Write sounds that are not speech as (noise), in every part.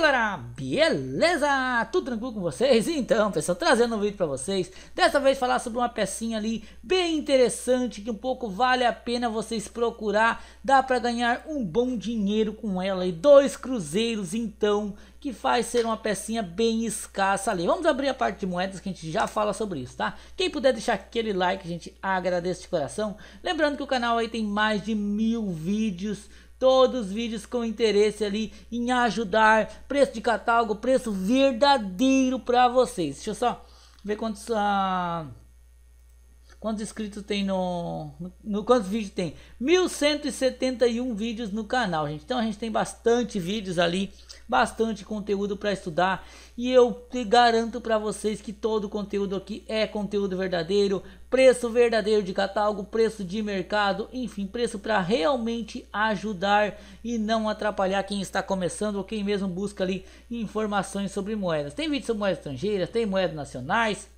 galera, beleza? Tudo tranquilo com vocês? Então, pessoal, trazendo um vídeo para vocês, dessa vez falar sobre uma pecinha ali bem interessante, que um pouco vale a pena vocês procurar, dá para ganhar um bom dinheiro com ela e dois cruzeiros então, que faz ser uma pecinha bem escassa ali. Vamos abrir a parte de moedas que a gente já fala sobre isso, tá? Quem puder deixar aquele like, a gente agradece de coração. Lembrando que o canal aí tem mais de mil vídeos Todos os vídeos com interesse ali em ajudar. Preço de catálogo, preço verdadeiro para vocês. Deixa eu só ver quantos. Ah... Quantos inscritos tem no, no, no quantos vídeos tem? 1171 vídeos no canal, gente. Então a gente tem bastante vídeos ali, bastante conteúdo para estudar e eu garanto para vocês que todo o conteúdo aqui é conteúdo verdadeiro, preço verdadeiro de catálogo, preço de mercado, enfim, preço para realmente ajudar e não atrapalhar quem está começando ou quem mesmo busca ali informações sobre moedas. Tem vídeo sobre moedas estrangeiras, tem moedas nacionais,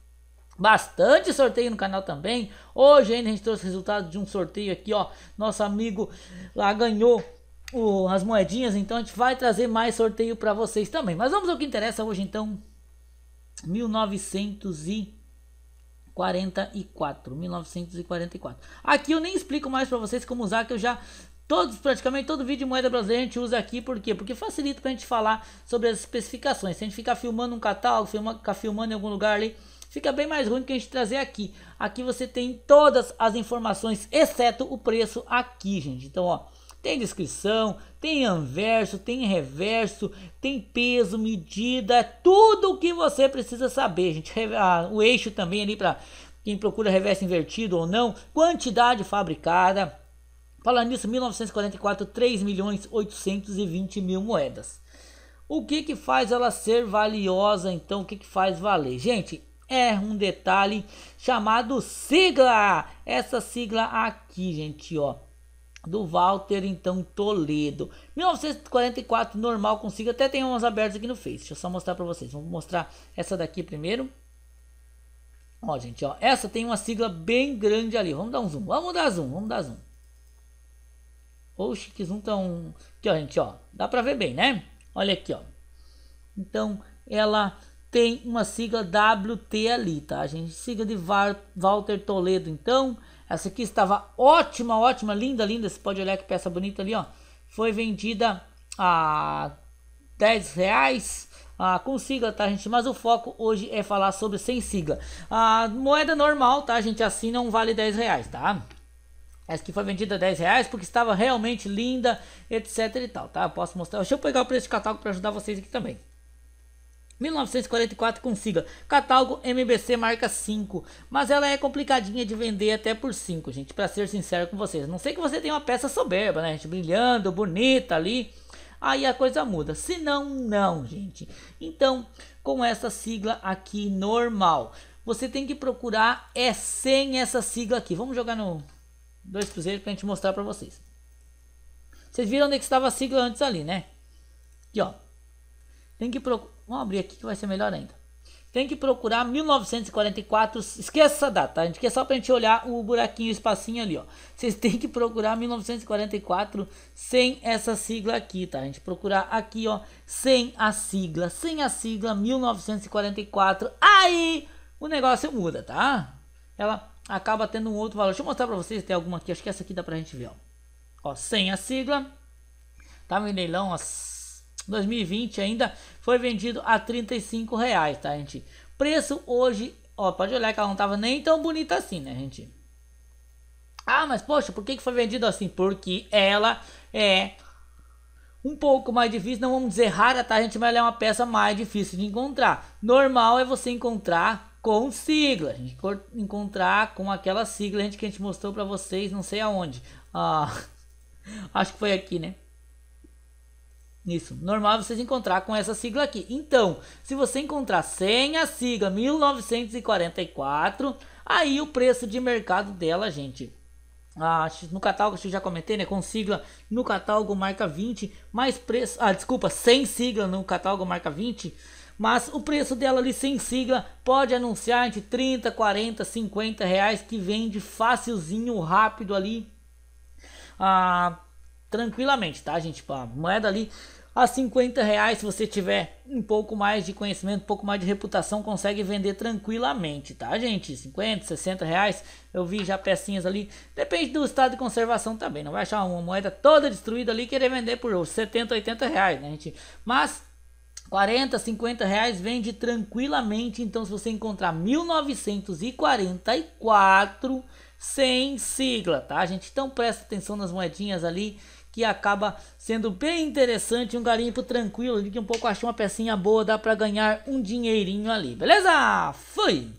bastante sorteio no canal também. Hoje ainda a gente trouxe o resultado de um sorteio aqui, ó. Nosso amigo lá ganhou o, as moedinhas, então a gente vai trazer mais sorteio para vocês também. Mas vamos ao que interessa hoje então. 1944, 1944. Aqui eu nem explico mais para vocês como usar, que eu já todos, praticamente todo vídeo de moeda brasileira a gente usa aqui, por quê? Porque facilita pra gente falar sobre as especificações. Se a gente ficar filmando um catálogo, ficar filmando em algum lugar ali, fica bem mais ruim do que a gente trazer aqui. Aqui você tem todas as informações, exceto o preço aqui, gente. Então, ó, tem descrição, tem anverso, tem reverso, tem peso, medida, é tudo o que você precisa saber, gente. Ah, o eixo também ali para quem procura reverso invertido ou não, quantidade fabricada. Falando nisso, 1944, 3 milhões 820 mil moedas. O que que faz ela ser valiosa então? O que que faz valer? Gente, é um detalhe chamado sigla. Essa sigla aqui, gente, ó, do Walter então Toledo. 1944 normal consigo, até tem umas abertas aqui no Face. Deixa eu só mostrar para vocês. Vamos mostrar essa daqui primeiro. Ó, gente, ó, essa tem uma sigla bem grande ali. Vamos dar um zoom. Vamos dar zoom, vamos dar zoom. Oxe, que zoom tão Aqui, ó, gente, ó. Dá para ver bem, né? Olha aqui, ó. Então, ela tem uma sigla WT ali, tá, a gente? Sigla de Walter Toledo, então. Essa aqui estava ótima, ótima, linda, linda. Você pode olhar que peça bonita ali, ó. Foi vendida a 10 reais. Ah, com sigla, tá, gente? Mas o foco hoje é falar sobre sem sigla. A ah, moeda normal, tá, gente? Assim não vale 10 reais, tá? Essa aqui foi vendida a 10 reais porque estava realmente linda, etc e tal, tá? posso mostrar. Deixa eu pegar o preço de catálogo para ajudar vocês aqui também. 1944 consiga. Catálogo MBC marca 5, mas ela é complicadinha de vender até por 5, gente, para ser sincero com vocês. Não sei que você tem uma peça soberba, né, gente, brilhando, bonita ali, aí a coisa muda. Se não, não, gente. Então, com essa sigla aqui normal, você tem que procurar é sem essa sigla aqui. Vamos jogar no dois cruzeiros para a gente mostrar para vocês. Vocês viram onde é que estava a sigla antes ali, né? Aqui, ó. Tem que procurar. Vamos abrir aqui que vai ser melhor ainda. Tem que procurar 1944. Esqueça a data, a tá, gente quer é só pra gente olhar o buraquinho, o espacinho ali, ó. Vocês têm que procurar 1944 sem essa sigla aqui, tá? A gente procurar aqui, ó, sem a sigla, sem a sigla 1944. Aí o negócio muda, tá? Ela acaba tendo um outro valor. Deixa eu mostrar pra vocês, se tem alguma aqui, acho que essa aqui dá pra gente ver, ó. Ó, sem a sigla. Tá meu leilão, ó. 2020 ainda foi vendido a 35 reais, tá, gente? Preço hoje, ó, pode olhar que ela não tava nem tão bonita assim, né, gente? Ah, mas poxa, por que, que foi vendido assim? Porque ela é um pouco mais difícil, não vamos dizer rara, tá, gente? Mas ela é uma peça mais difícil de encontrar. Normal é você encontrar com sigla, a gente encontrar com aquela sigla gente, que a gente mostrou para vocês, não sei aonde. Ah, (laughs) acho que foi aqui, né? Isso, normal vocês encontrar com essa sigla aqui. Então, se você encontrar sem a sigla 1944, aí o preço de mercado dela, gente, ah, no catálogo, acho que já comentei, né? Com sigla no catálogo marca 20, mais preço. Ah, desculpa, sem sigla no catálogo marca 20. Mas o preço dela ali sem sigla pode anunciar entre 30, 40, 50 reais que vende facilzinho, rápido ali. Ah, tranquilamente, tá, gente? Tipo, a moeda ali a 50 reais, se você tiver um pouco mais de conhecimento, um pouco mais de reputação, consegue vender tranquilamente, tá, gente? 50, 60 reais, eu vi já pecinhas ali. Depende do estado de conservação também. Não vai achar uma moeda toda destruída ali e querer vender por 70, 80 reais, né, gente? Mas 40, 50 reais vende tranquilamente. Então, se você encontrar 1944 sem sigla, tá, gente? Então presta atenção nas moedinhas ali que acaba sendo bem interessante, um garimpo tranquilo ali que um pouco achou uma pecinha boa, dá para ganhar um dinheirinho ali, beleza? Fui!